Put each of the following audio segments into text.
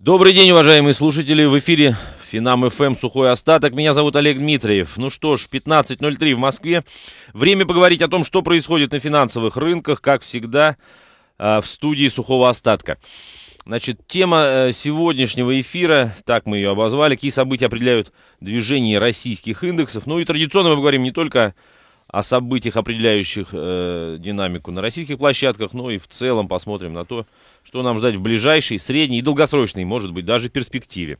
Добрый день, уважаемые слушатели. В эфире Финам ФМ «Сухой остаток». Меня зовут Олег Дмитриев. Ну что ж, 15.03 в Москве. Время поговорить о том, что происходит на финансовых рынках, как всегда, а, в студии «Сухого остатка». Значит, тема э, сегодняшнего эфира, так мы ее обозвали, какие события определяют движение российских индексов. Ну и традиционно мы говорим не только о о событиях, определяющих э, динамику на российских площадках, ну и в целом посмотрим на то, что нам ждать в ближайшей, средней и долгосрочной, может быть, даже перспективе.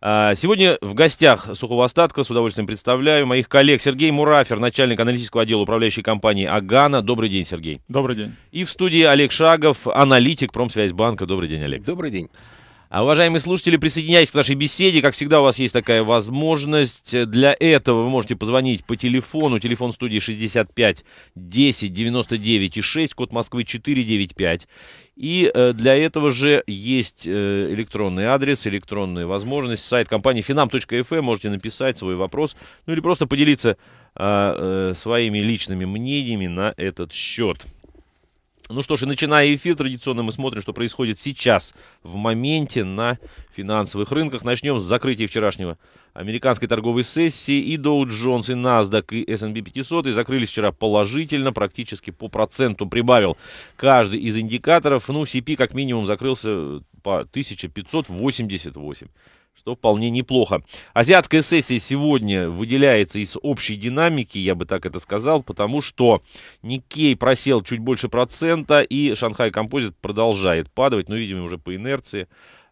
А, сегодня в гостях сухого остатка с удовольствием представляю моих коллег Сергей Мурафер, начальник аналитического отдела управляющей компании «Агана». Добрый день, Сергей. Добрый день. И в студии Олег Шагов, аналитик Промсвязьбанка. Добрый день, Олег. Добрый день. А, уважаемые слушатели, присоединяйтесь к нашей беседе. Как всегда, у вас есть такая возможность. Для этого вы можете позвонить по телефону. Телефон студии 65 10 99 и 6, код Москвы 495. И э, для этого же есть э, электронный адрес, электронная возможность, сайт компании finam.fm. Эм. Можете написать свой вопрос, ну или просто поделиться а, э, своими личными мнениями на этот счет. Ну что ж, и начиная эфир, традиционно мы смотрим, что происходит сейчас, в моменте на финансовых рынках. Начнем с закрытия вчерашнего американской торговой сессии. И Dow Jones, и NASDAQ, и S&P 500 и закрылись вчера положительно, практически по проценту прибавил каждый из индикаторов. Ну, CP как минимум закрылся по 1588 что вполне неплохо. Азиатская сессия сегодня выделяется из общей динамики, я бы так это сказал, потому что Никей просел чуть больше процента, и Шанхай Композит продолжает падать, но, ну, видимо, уже по инерции.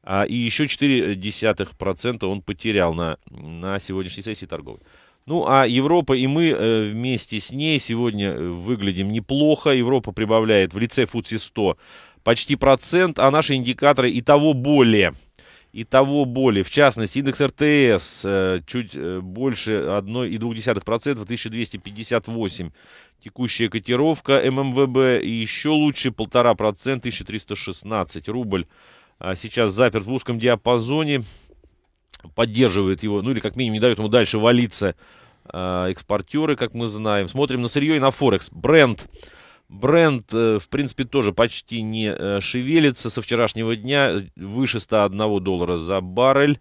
А, и еще 0,4% он потерял на, на сегодняшней сессии торговой. Ну, а Европа и мы э, вместе с ней сегодня э, выглядим неплохо. Европа прибавляет в лице FTSE 100 почти процент, а наши индикаторы и того более – и того более. В частности, индекс РТС э, чуть э, больше 1,2%, 1258. Текущая котировка ММВБ и еще лучше 1,5%, 1316. Рубль а сейчас заперт в узком диапазоне, поддерживает его, ну или как минимум не дает ему дальше валиться а, экспортеры, как мы знаем. Смотрим на сырье и на Форекс. Бренд Бренд, э, в принципе, тоже почти не э, шевелится со вчерашнего дня. Э, выше 101 доллара за баррель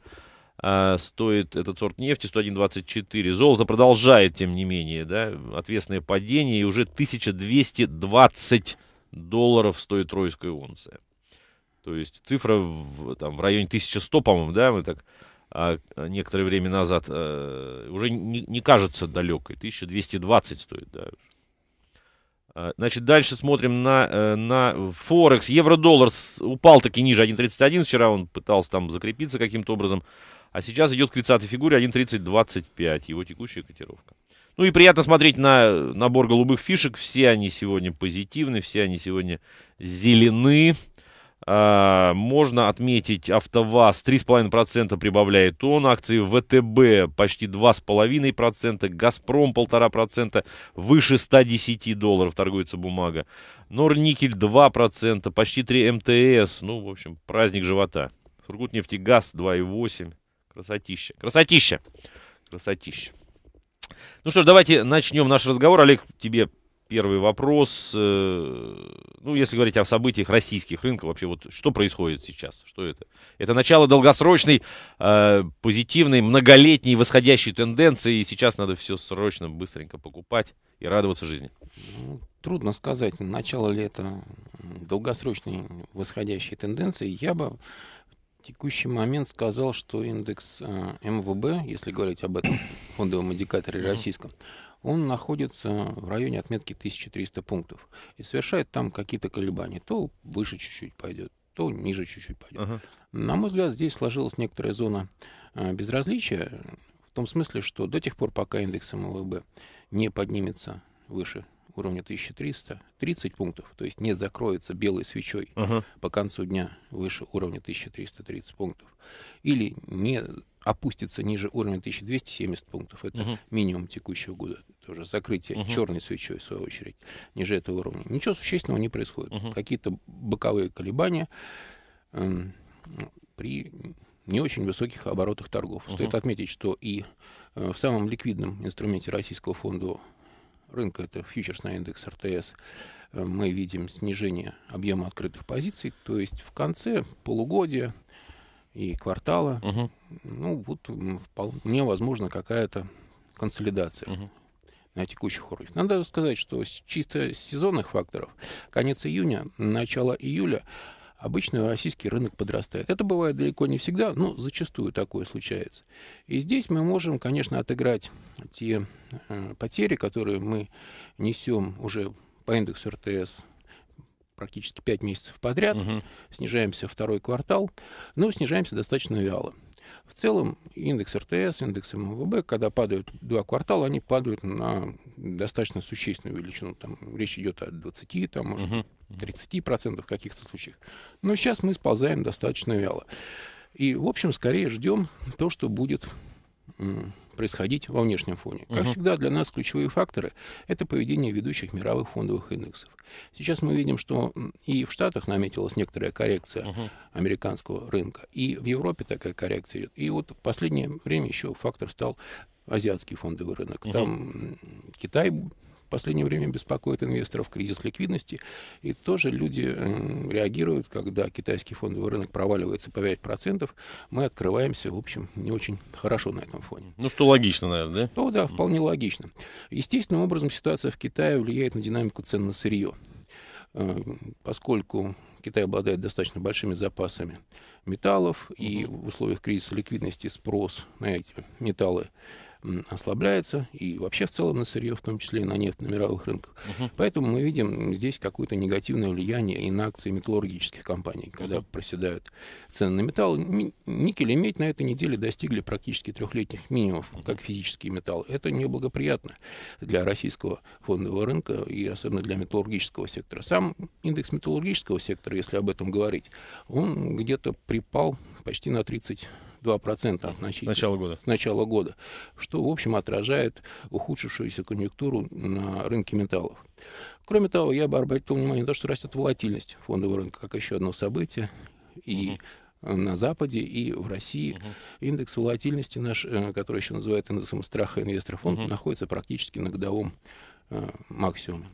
а, стоит этот сорт нефти 101.24. Золото продолжает, тем не менее, да, ответственное падение, и уже 1220 долларов стоит тройская унция. То есть цифра в, там, в районе 1100, по-моему, да, мы так а, некоторое время назад а, уже не, не кажется далекой. 1220 стоит, да. А, значит, дальше смотрим на, э, на Форекс. Евро-доллар упал таки ниже 1.31. Вчера он пытался там закрепиться каким-то образом. А сейчас идет к 30 фигуре 1.3025. Его текущая котировка. Ну и приятно смотреть на э, набор голубых фишек. Все они сегодня позитивны, все они сегодня зелены. А, можно отметить АвтоВАЗ 3,5% прибавляет он, акции ВТБ почти 2,5%, Газпром 1,5%, выше 110 долларов торгуется бумага, Норникель 2%, почти 3 МТС, ну, в общем, праздник живота. Сургутнефтегаз 2,8, красотища, красотища, красотища. Ну что ж, давайте начнем наш разговор. Олег, тебе первый вопрос. Э, ну, если говорить о событиях российских рынков, вообще вот что происходит сейчас? Что это? Это начало долгосрочной, э, позитивной, многолетней восходящей тенденции, и сейчас надо все срочно, быстренько покупать и радоваться жизни. Ну, трудно сказать, начало ли это долгосрочной восходящей тенденции. Я бы в текущий момент сказал, что индекс э, МВБ, если говорить об этом фондовом индикаторе российском, mm-hmm он находится в районе отметки 1300 пунктов и совершает там какие-то колебания. То выше чуть-чуть пойдет, то ниже чуть-чуть пойдет. Ага. На мой взгляд, здесь сложилась некоторая зона э, безразличия, в том смысле, что до тех пор, пока индекс МВБ не поднимется выше уровня 1300 30 пунктов, то есть не закроется белой свечой uh-huh. по концу дня выше уровня 1330 пунктов, или не опустится ниже уровня 1270 пунктов, это uh-huh. минимум текущего года, тоже закрытие uh-huh. черной свечой, в свою очередь, ниже этого уровня. Ничего существенного не происходит. Uh-huh. Какие-то боковые колебания эм, при не очень высоких оборотах торгов. Uh-huh. Стоит отметить, что и э, в самом ликвидном инструменте российского фонда рынка, это фьючерс на индекс РТС, э, мы видим снижение объема открытых позиций, то есть в конце полугодия и квартала, угу. ну вот вполне возможно какая-то консолидация. Угу на текущих уровнях. Надо сказать, что чисто с сезонных факторов конец июня, начало июля обычно российский рынок подрастает. Это бывает далеко не всегда, но зачастую такое случается. И здесь мы можем, конечно, отыграть те э, потери, которые мы несем уже по индексу РТС практически 5 месяцев подряд, угу. снижаемся второй квартал, но снижаемся достаточно вяло. В целом индекс РТС, индекс МВБ, когда падают два квартала, они падают на достаточно существенную величину. Там речь идет о 20, там, может, uh-huh. 30% в каких-то случаях. Но сейчас мы сползаем достаточно вяло. И, в общем, скорее ждем то, что будет происходить во внешнем фоне. Как угу. всегда, для нас ключевые факторы – это поведение ведущих мировых фондовых индексов. Сейчас мы видим, что и в Штатах наметилась некоторая коррекция угу. американского рынка, и в Европе такая коррекция идет. И вот в последнее время еще фактор стал азиатский фондовый рынок. Угу. Там Китай в последнее время беспокоит инвесторов кризис ликвидности. И тоже люди реагируют, когда китайский фондовый рынок проваливается по 5%, мы открываемся, в общем, не очень хорошо на этом фоне. Ну, что логично, наверное, да? Ну, да, вполне логично. Естественным образом ситуация в Китае влияет на динамику цен на сырье. Э, поскольку Китай обладает достаточно большими запасами металлов, и в условиях кризиса ликвидности спрос на эти металлы ослабляется, и вообще в целом на сырье, в том числе и на нефть на мировых рынках. Uh -huh. Поэтому мы видим здесь какое-то негативное влияние и на акции металлургических компаний, когда угу. проседают цены на металл. Никель и медь на этой неделе достигли практически трехлетних минимумов, Uh -huh. как физический металл. Это неблагоприятно для российского фондового рынка и особенно для металлургического сектора. Сам индекс металлургического сектора, если об этом говорить, он где-то припал почти на 30 2% относительно. С начала года. С начала года, что, в общем, отражает ухудшившуюся конъюнктуру на рынке металлов. Кроме того, я бы обратил внимание на то, что растет волатильность фондового рынка, как еще одно событие. И на Западе и в России. Uh -huh. Индекс волатильности наш, э, который еще называют индексом страха инвесторов, он Uh -huh. находится практически на годовом э, максимуме.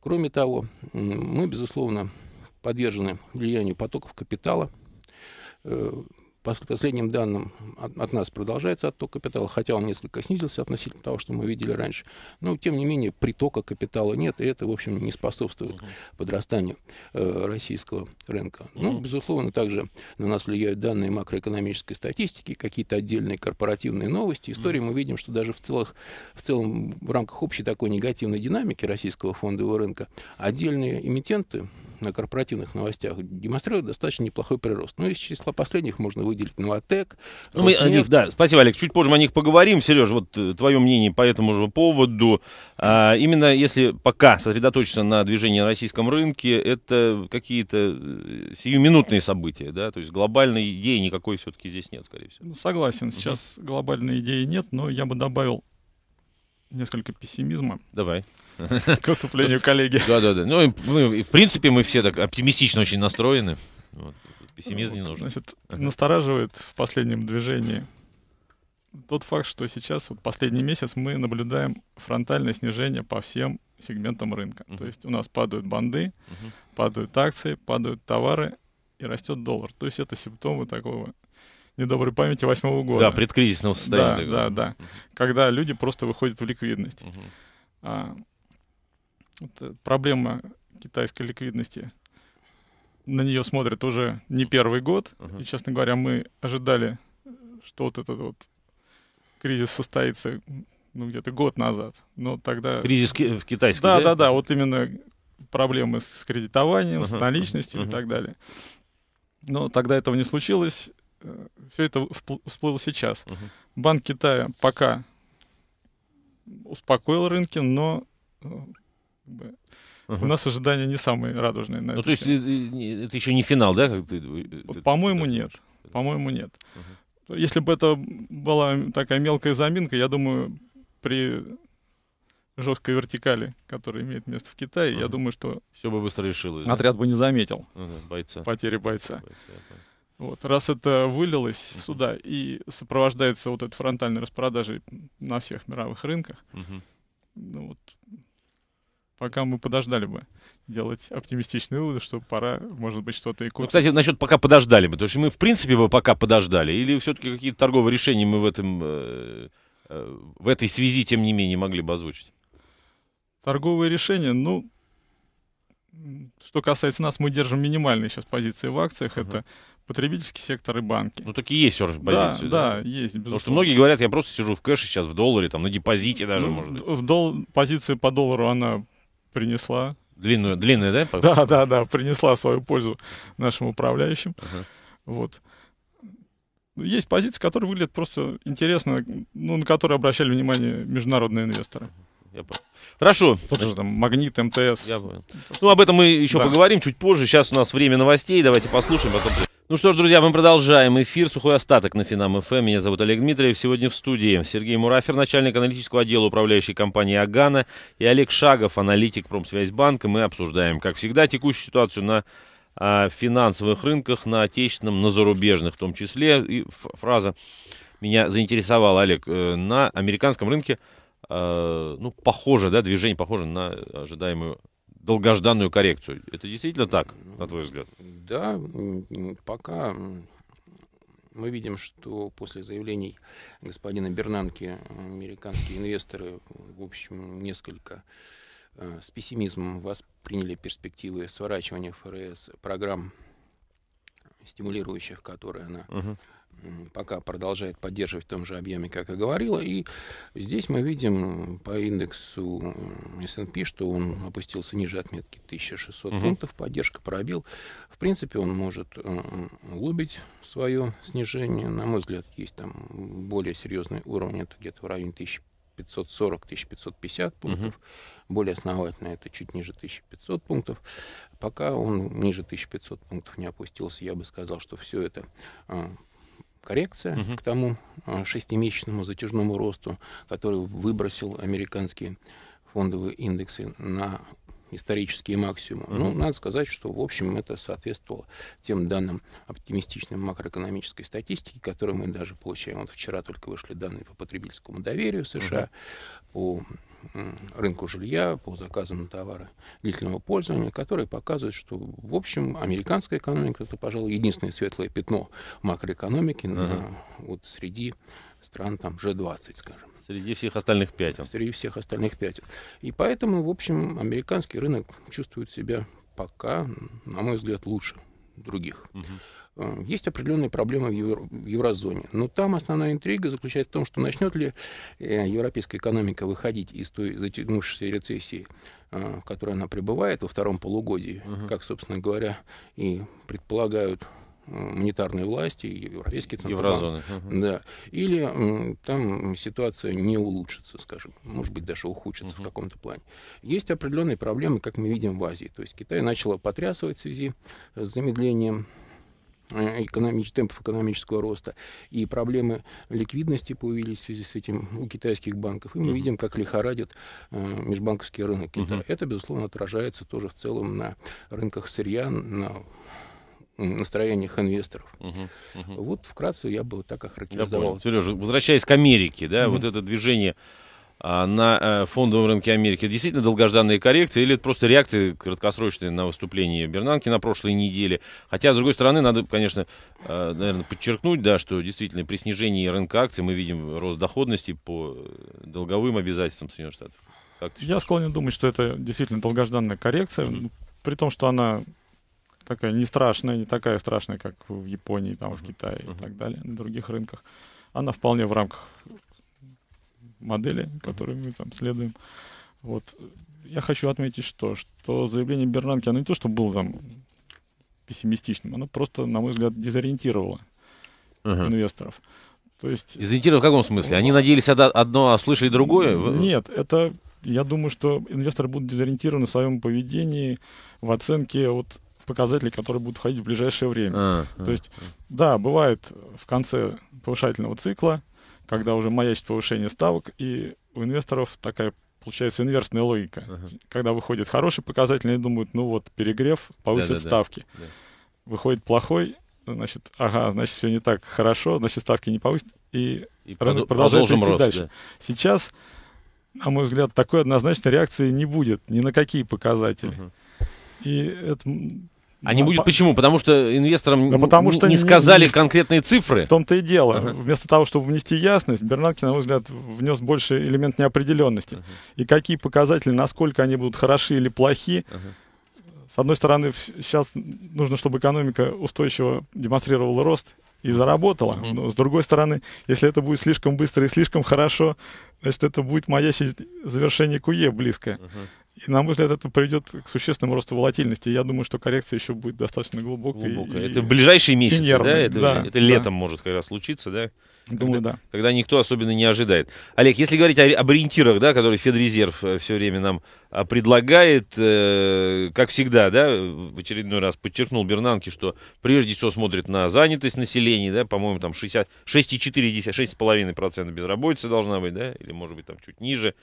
Кроме того, мы, безусловно, подвержены влиянию потоков капитала. Э, по последним данным от, от нас продолжается отток капитала, хотя он несколько снизился относительно того, что мы видели раньше. Но, тем не менее, притока капитала нет, и это, в общем, не способствует uh подрастанию э, российского рынка. Uh-huh. Ну, безусловно, также на нас влияют данные макроэкономической статистики, какие-то отдельные корпоративные новости. Истории uh мы видим, что даже в, целых, в целом в рамках общей такой негативной динамики российского фондового рынка отдельные эмитенты на корпоративных новостях демонстрирует достаточно неплохой прирост. Ну, из числа последних можно выделить Новотек, ну, мы о них, да, спасибо, Олег. Чуть позже мы о них поговорим. Сереж, вот э, твое мнение по этому же поводу. А, именно если пока сосредоточиться на движении на российском рынке, это какие-то э, сиюминутные события, да? То есть глобальной идеи никакой все-таки здесь нет, скорее всего. Ну, согласен, сейчас угу. глобальной идеи нет, но я бы добавил несколько пессимизма. Давай. К выступлению коллеги. Да-да-да. Ну, ну, в принципе, мы все так оптимистично очень настроены. Пессимизм ну, не нужен. Значит, настораживает в последнем движении тот факт, что сейчас, вот последний месяц, мы наблюдаем фронтальное снижение по всем сегментам рынка. То есть у нас падают банды, падают акции, падают товары и растет доллар. То есть это симптомы такого недоброй памяти восьмого года. Да, предкризисного состояния. Да, да, да. Когда люди просто выходят в ликвидность. Это проблема китайской ликвидности. На нее смотрят уже не первый год. Uh-huh. И, честно говоря, мы ожидали, что вот этот вот кризис состоится ну, где-то год назад. Но тогда... Кризис в китайском, да? Да, да, да. Вот именно проблемы с кредитованием, uh-huh. с наличностью uh-huh. и так далее. Но тогда этого не случилось. Э, Все это всплыло сейчас. Uh-huh. Банк Китая пока успокоил рынки, но э, как бы. Угу. У нас ожидания не самые радужные. На ну, то есть тему. это еще не финал, да? Как ты, э, По-моему, ты нет. По-моему, нет. Угу. Если бы это была такая мелкая заминка, я думаю, при жесткой вертикали, которая имеет место в Китае, угу. я думаю, что... Все бы быстро решилось. Отряд да? бы не заметил. Угу, бойца. Потери бойца. бойца Вот, раз это вылилось uh-huh. сюда и сопровождается вот этой фронтальной распродажей на всех мировых рынках, uh-huh. ну вот пока мы подождали бы делать оптимистичные выводы, что пора, может быть, что-то и купить. Ну, кстати, насчет пока подождали бы, то есть мы, в принципе, бы пока подождали, или все-таки какие-то торговые решения мы в этом, э, э, в этой связи, тем не менее, могли бы озвучить? Торговые решения, ну, что касается нас, мы держим минимальные сейчас позиции в акциях, uh-huh. это потребительский сектор и банки. Ну, такие есть все же позиции. Да, да, да есть, безусловно. Потому что многие говорят, я просто сижу в кэше сейчас, в долларе, там, на депозите ну, даже, ну, может быть. В дол... Позиция по доллару, она принесла. Длинную, длинную, да? Да, да, да, принесла свою пользу нашим управляющим. Вот. Есть позиции, которые выглядят просто интересно, ну, на которые обращали внимание международные инвесторы. Uh-huh. Я понял. Хорошо. Тот там магнит, МТС. Я понял. Ну, об этом мы еще да. поговорим чуть позже. Сейчас у нас время новостей. Давайте послушаем, потом. А ну что ж, друзья, мы продолжаем эфир. Сухой остаток на Финам ФМ. Меня зовут Олег Дмитриев. Сегодня в студии Сергей Мурафер, начальник аналитического отдела управляющей компании «Агана», и Олег Шагов, аналитик Промсвязьбанка. Мы обсуждаем, как всегда, текущую ситуацию на а, финансовых рынках, на отечественном, на зарубежных в том числе. И фраза меня заинтересовала, Олег. Э, на американском рынке Э, ну, похоже, да, движение похоже на ожидаемую долгожданную коррекцию. Это действительно так, на твой взгляд? Да, пока мы видим, что после заявлений господина Бернанки американские инвесторы, в общем, несколько э, с пессимизмом восприняли перспективы сворачивания ФРС программ, стимулирующих, которые она uh-huh пока продолжает поддерживать в том же объеме, как и говорила. И здесь мы видим по индексу S&P, что он опустился ниже отметки 1600 угу. пунктов, поддержка пробил. В принципе, он может углубить э, э, свое снижение. На мой взгляд, есть там более серьезный уровень, это где-то в районе 1540, 1550 пунктов. Угу. Более основательно это чуть ниже 1500 пунктов. Пока он ниже 1500 пунктов не опустился, я бы сказал, что все это э, коррекция угу. к тому а, шестимесячному затяжному росту, который выбросил американские фондовые индексы на исторические максимумы. Mm-hmm. Ну, надо сказать, что, в общем, это соответствовало тем данным оптимистичной макроэкономической статистики, которые мы даже получаем. Вот вчера только вышли данные по потребительскому доверию США, mm-hmm. по рынку жилья, по заказам на товары длительного пользования, которые показывают, что, в общем, американская экономика это, пожалуй, единственное светлое пятно макроэкономики uh-huh. на, вот, среди стран там G20, скажем. Среди всех остальных пятен. Среди всех остальных пятен. И поэтому, в общем, американский рынок чувствует себя пока, на мой взгляд, лучше других. Uh-huh. Э, есть определенные проблемы в еврозоне. Но там основная интрига заключается в том, что начнет ли э, европейская экономика выходить из той затянувшейся рецессии, э, в которой она пребывает во втором полугодии, угу. как, собственно говоря, и предполагают монетарные власти, европейские, центробанк. Еврозоны. Угу. Да. Или там ситуация не улучшится, скажем, может быть, даже ухудшится угу. в каком-то плане. Есть определенные проблемы, как мы видим в Азии. То есть Китай начал потрясывать в связи с замедлением Э, экономич, темпов экономического роста, и проблемы ликвидности появились в связи с этим у китайских банков. И мы uh-huh. видим, как лихорадит э, межбанковский рынок Китая. Uh-huh. Это, безусловно, отражается тоже в целом на рынках сырья, на настроениях инвесторов. Uh-huh, uh-huh. Вот вкратце я бы так охарактеризовал. Сережа, возвращаясь к Америке, да, uh-huh. вот это движение а, на э, фондовом рынке Америки. Это действительно долгожданные коррекции или это просто реакции краткосрочные на выступление Бернанки на прошлой неделе? Хотя, с другой стороны, надо, конечно, э, наверное, подчеркнуть, да, что действительно при снижении рынка акций мы видим рост доходности по долговым обязательствам Соединенных Штатов. Как Я склонен думать, что это действительно долгожданная коррекция, ну, при том, что она такая не страшная, не такая страшная, как в Японии, там, в Китае и так далее, на других рынках. Она вполне в рамках модели, которым мы там следуем. Вот. Я хочу отметить, что, что заявление Бернанки, оно не то, что было там пессимистичным, оно просто, на мой взгляд, дезориентировало uh-huh. инвесторов. То есть... Дезориентировало в каком смысле? Они надеялись одно, а слышали другое? Нет, это я думаю, что инвесторы будут дезориентированы в своем поведении, в оценке вот показателей, которые будут входить в ближайшее время. А, То а, есть, а. да, бывает в конце повышательного цикла, когда уже маячит повышение ставок, и у инвесторов такая получается инверсная логика. Uh-huh. Когда выходит хороший показатель, они думают, ну вот, перегрев, повысят да, да, ставки. Да. Выходит плохой, значит, ага, значит, все не так хорошо, значит, ставки не повысят, и, и рынок продолжает идти рост, дальше. Да. Сейчас, на мой взгляд, такой однозначной реакции не будет ни на какие показатели. Uh-huh. И это а не ну, будет почему? Потому что инвесторам да ну, потому что не сказали не, конкретные цифры. В том-то и дело. Ага. Вместо того, чтобы внести ясность, Бернанки, на мой взгляд, внес больше элемент неопределенности. Ага. И какие показатели, насколько они будут хороши или плохи. Ага. С одной стороны, сейчас нужно, чтобы экономика устойчиво демонстрировала рост и заработала. Ага. Но с другой стороны, если это будет слишком быстро и слишком хорошо, значит, это будет маящее завершение КУЕ e близкое. Ага. И, на мой взгляд, это приведет к существенному росту волатильности. Я думаю, что коррекция еще будет достаточно глубокой. глубокая. И, это в ближайшие месяцы, нервной, да? Это, да, это да. летом может как раз случиться, да? Думаю, когда, да. Когда никто особенно не ожидает. Олег, если говорить о, об ориентирах, да, которые Федрезерв э, все время нам а, предлагает, э, как всегда, да, в очередной раз подчеркнул Бернанки, что прежде всего смотрит на занятость населения, да, по-моему, там 60, 6,4-6,5% безработицы должна быть, да, или, может быть, там чуть ниже.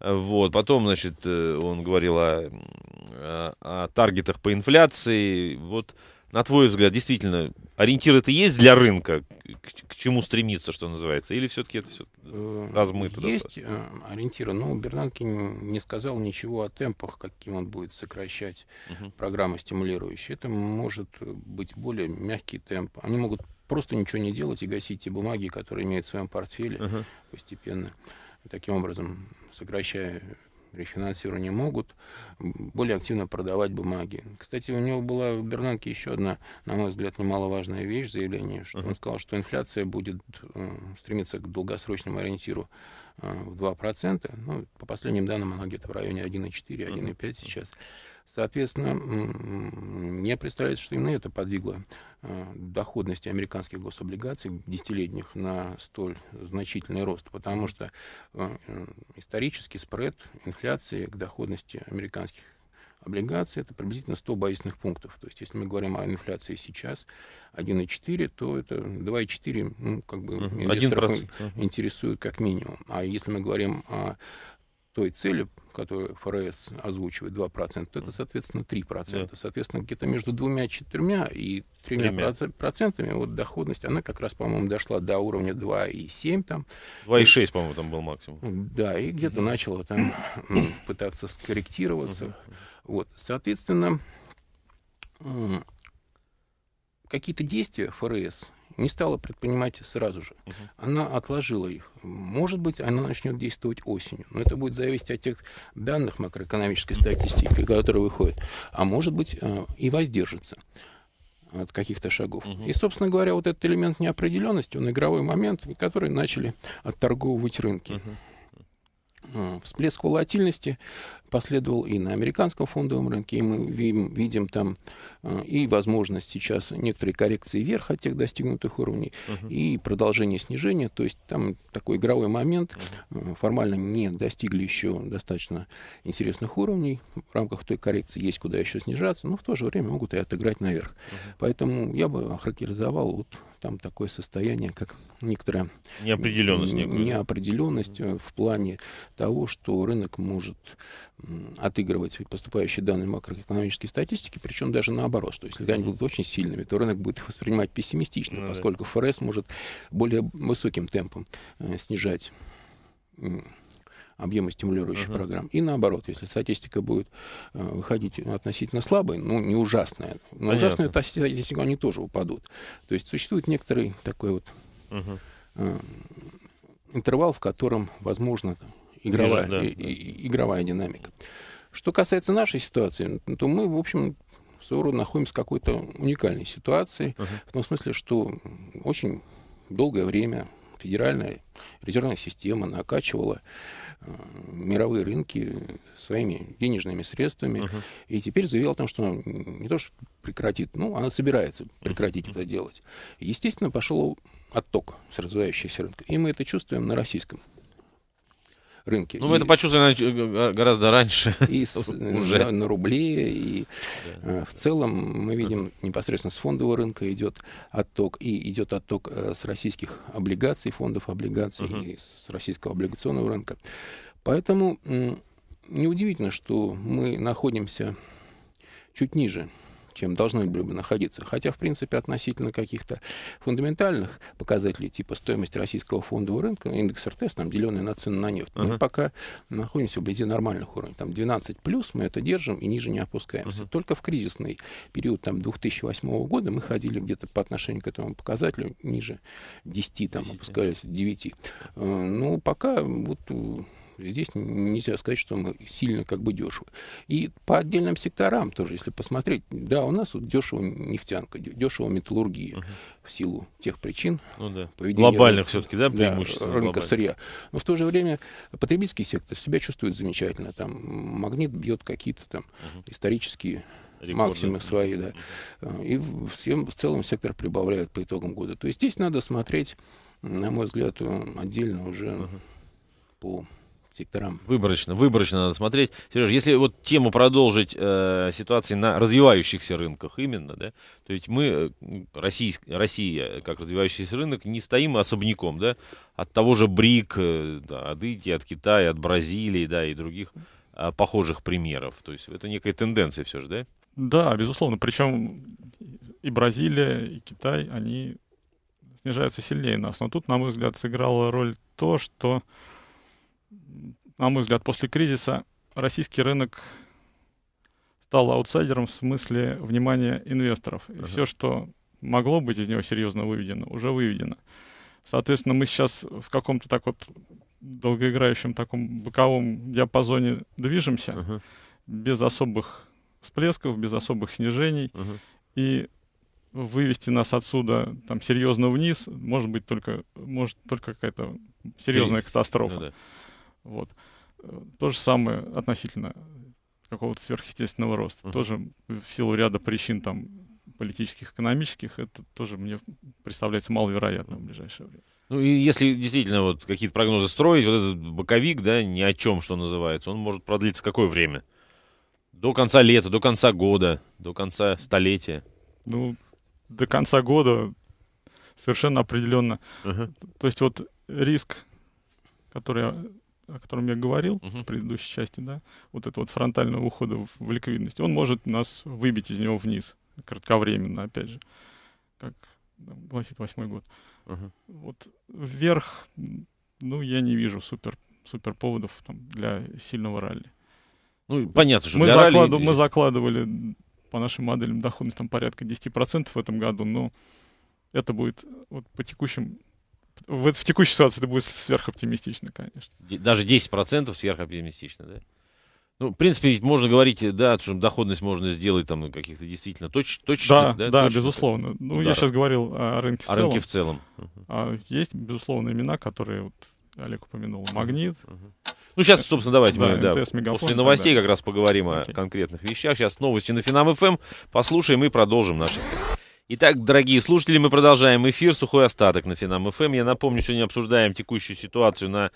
Вот. Потом, значит, э, он говорил о, о, э, о таргетах по инфляции. Вот, на твой взгляд, действительно, ориентиры это есть для рынка, к, к чему стремиться, что называется? Или все-таки это все э, размыто? Есть достаточно? ориентиры, но ну, Бернанки не сказал ничего о темпах, каким он будет сокращать угу. программы стимулирующие. Это может быть более мягкий темп. Они могут просто ничего не делать и гасить те бумаги, которые имеют в своем портфеле угу. постепенно таким образом сокращая рефинансирование, могут более активно продавать бумаги. Кстати, у него была в Бернанке еще одна, на мой взгляд, немаловажная вещь, заявление, что он сказал, что инфляция будет э, стремиться к долгосрочному ориентиру э, в 2%. Ну, по последним данным она где-то в районе 1,4-1,5 uh-huh. сейчас. Соответственно, мне представляется, что именно это подвигло э, доходности американских гособлигаций десятилетних на столь значительный рост, потому что э, исторический спред инфляции к доходности американских облигаций это приблизительно 100 базисных пунктов. То есть, если мы говорим о инфляции сейчас 1,4, то это 2,4, ну, как бы инвесторов 1%. интересует как минимум. А если мы говорим о той цели, которую ФРС озвучивает 2%, это, соответственно, 3%. Да. Соответственно, где-то между двумя четырьмя и тремя процентами вот доходность, она как раз, по-моему, дошла до уровня 2,7 там. 2,6, по-моему, там был максимум. Да, и где-то начала там пытаться скорректироваться. Вот, соответственно, какие-то действия ФРС не стала предпринимать сразу же. Угу. Она отложила их. Может быть, она начнет действовать осенью. Но это будет зависеть от тех данных макроэкономической статистики, которые выходят. А может быть, э, и воздержится от каких-то шагов. Угу. И, собственно говоря, вот этот элемент неопределенности, он игровой момент, который начали отторговывать рынки. Угу всплеск волатильности последовал и на американском фондовом рынке, и мы видим, видим там э, и возможность сейчас некоторые коррекции вверх от тех достигнутых уровней, uh-huh. и продолжение снижения, то есть там такой игровой момент, uh-huh. формально не достигли еще достаточно интересных уровней, в рамках той коррекции есть куда еще снижаться, но в то же время могут и отыграть наверх. Uh-huh. Поэтому я бы охарактеризовал вот там такое состояние, как некоторая неопределенность, некую. неопределенность э, в плане того, что рынок может отыгрывать поступающие данные макроэкономической статистики, причем даже наоборот, что если они будут очень сильными, то рынок будет их воспринимать пессимистично, ну, поскольку ФРС может более высоким темпом э, снижать э, объемы стимулирующих uh-huh. программ. И наоборот, если статистика будет э, выходить относительно слабой, ну, не ужасная, но ужасную статистика они тоже упадут. То есть существует некоторый такой вот uh-huh. э, интервал, в котором возможно игровая, Ниже, да, и, и, игровая динамика. Что касается нашей ситуации, то мы, в общем, своего рода находимся в какой-то уникальной ситуации, uh-huh. в том смысле, что очень долгое время федеральная резервная система накачивала э, мировые рынки своими денежными средствами uh-huh. и теперь заявила о том, что не то что прекратит, ну, она собирается прекратить uh-huh. это делать. Естественно, пошел отток с развивающихся рынков, и мы это чувствуем на российском рынке. Ну, мы и, это почувствовали гораздо раньше. И с, э, уже. На, на рубли. И да. Э, в целом мы видим непосредственно с фондового рынка идет отток. И идет отток э, с российских облигаций, фондов облигаций, угу. и с российского облигационного рынка. Поэтому неудивительно, что мы находимся чуть ниже чем должны были бы находиться. Хотя, в принципе, относительно каких-то фундаментальных показателей, типа стоимость российского фондового рынка, индекс РТС, там, деленный на цену на нефть, uh-huh. мы пока находимся вблизи нормальных уровней. Там 12 плюс мы это держим и ниже не опускаемся. Uh-huh. Только в кризисный период там, 2008 года мы ходили где-то по отношению к этому показателю ниже 10, там, опускались 9. Э, ну, пока вот э, Здесь нельзя сказать, что мы сильно как бы дешево. И по отдельным секторам тоже, если посмотреть, да, у нас вот дешево нефтянка, дешево металлургия uh-huh. в силу тех причин. Ну, да. Глобальных все-таки, да, преимуществ? Да, рынка глобальных. сырья. Но в то же время потребительский сектор себя чувствует замечательно. Там магнит бьет какие-то там uh-huh. исторические максимумы свои, да. И всем, в целом сектор прибавляет по итогам года. То есть здесь надо смотреть, на мой взгляд, э, отдельно уже угу. по секторам. Выборочно, выборочно надо смотреть. Сереж, если вот тему продолжить э, ситуации на развивающихся рынках именно, да, то ведь мы, э, Россия, Россия, как развивающийся рынок, не стоим особняком, да, от того же БРИК, э, да, от Индии, от Китая, от Бразилии, да, и других э, похожих примеров. То есть это некая тенденция все же, да? Да, безусловно. Причем и Бразилия, и Китай, они снижаются сильнее нас. Но тут, на мой взгляд, сыграла роль то, что на мой взгляд, после кризиса российский рынок стал аутсайдером в смысле внимания инвесторов. И uh-huh. все, что могло быть из него серьезно выведено, уже выведено. Соответственно, мы сейчас в каком-то так вот долгоиграющем таком боковом диапазоне движемся, uh-huh. без особых всплесков, без особых снижений. Uh-huh. И вывести нас отсюда там серьезно вниз может быть только может только какая-то серьезная Серьез... катастрофа. Ну, да. Вот. Э, то же самое относительно какого-то сверхъестественного роста. Uh-huh. Тоже в силу ряда причин там политических, экономических, это тоже мне представляется маловероятно в ближайшее время. Ну и если действительно вот какие-то прогнозы строить, вот этот боковик, да, ни о чем, что называется, он может продлиться какое время? До конца лета, до конца года, до конца столетия? Ну, до конца года совершенно определенно. Uh-huh. То есть вот риск, который о котором я говорил uh-huh. в предыдущей части, да, вот этого вот фронтального ухода в ликвидность, он может нас выбить из него вниз, кратковременно, опять же, как гласит восьмой год. Uh-huh. Вот вверх, ну, я не вижу супер, супер поводов там, для сильного ралли. Ну, понятно, что мы, заклад... ралли... мы закладывали по нашим моделям доходность там порядка 10% в этом году, но это будет вот по текущим в, в текущей ситуации это будет сверхоптимистично, конечно. Даже 10% сверхоптимистично, да? Ну, в принципе, ведь можно говорить, да, что доходность можно сделать там каких-то действительно точ, точных, да, да, да точных безусловно. Ударов. Ну, я сейчас говорил о рынке в о целом. рынке в целом. uh Есть, безусловно, имена, которые вот Олег упомянул. Магнит. Ну, сейчас, собственно, давайте да, мы да, МТС, Мегафон, после новостей тогда. как раз поговорим okay. о конкретных вещах. Сейчас новости на Финам-ФМ. Эм. Послушаем и продолжим наши. Итак, дорогие слушатели, мы продолжаем эфир «Сухой остаток» на Финам ФМ. Я напомню, сегодня обсуждаем текущую ситуацию на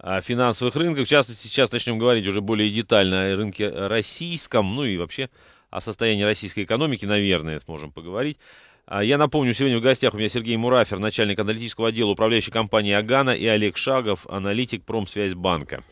а, финансовых рынках. В частности, сейчас начнем говорить уже более детально о рынке российском, ну и вообще о состоянии российской экономики, наверное, сможем поговорить. А, я напомню, сегодня в гостях у меня Сергей Мурафер, начальник аналитического отдела управляющей компании «Агана» и Олег Шагов, аналитик «Промсвязьбанка». банка.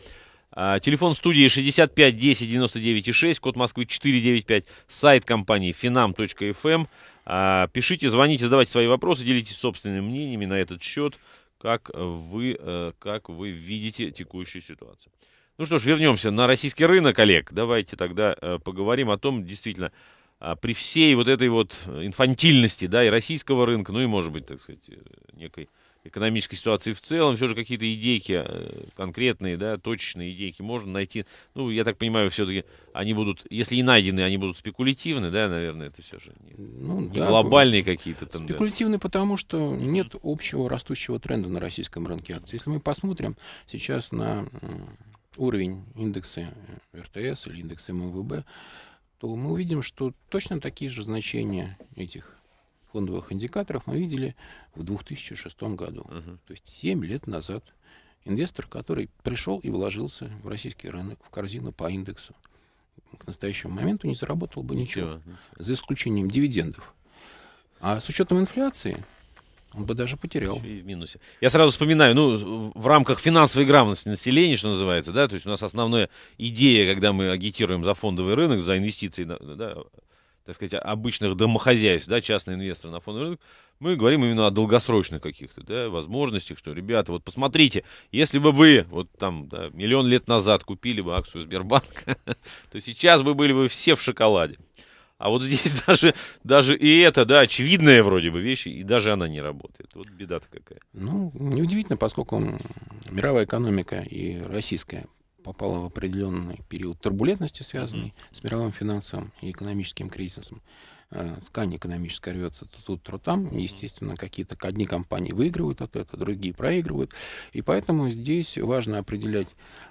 А, телефон студии 65 10 99 6, код Москвы 495, сайт компании finam.fm. Эм. А, пишите, звоните, задавайте свои вопросы, делитесь собственными мнениями на этот счет, как вы, э, как вы видите текущую ситуацию. Ну что ж, вернемся на российский рынок, Олег. Давайте тогда э, поговорим о том, действительно, а, при всей вот этой вот инфантильности, да, и российского рынка, ну и, может быть, так сказать, э, некой экономической ситуации в целом, все же какие-то идейки э, конкретные, да, точечные идейки можно найти. Ну, я так понимаю, все-таки они будут, если и найдены, они будут спекулятивны, да, наверное, это все же не, ну, не да, глобальные какие-то там. Спекулятивны, да. потому что нет общего растущего тренда на российском рынке акций. Если мы посмотрим сейчас на уровень индекса э, РТС или индекса МВБ, то мы увидим, что точно такие же значения этих фондовых индикаторов мы видели в 2006 году. Угу. То есть 7 лет назад инвестор, который пришел и вложился в российский рынок, в корзину по индексу, к настоящему моменту не заработал бы ничего, ничего. за исключением дивидендов. А с учетом инфляции он бы даже потерял. И в минусе. Я сразу вспоминаю, ну, в рамках финансовой грамотности населения, что называется, да, то есть у нас основная идея, когда мы агитируем за фондовый рынок, за инвестиции, да, так сказать, обычных домохозяйств, да, частные инвесторы на фондовый рынок, мы говорим именно о долгосрочных каких-то, да, возможностях, что, ребята, вот посмотрите, если бы вы вот там да, миллион лет назад купили бы акцию Сбербанка, то сейчас бы были бы все в шоколаде. А вот здесь даже, даже и это, да, очевидная вроде бы вещь, и даже она не работает. Вот беда-то какая. Ну, неудивительно, поскольку мировая экономика и российская попала в определенный период турбулентности, связанный с мировым финансовым и экономическим кризисом. Э, ткань экономическая рвется то тут, то там. Естественно, какие-то одни компании выигрывают от этого, другие проигрывают. И поэтому здесь важно определять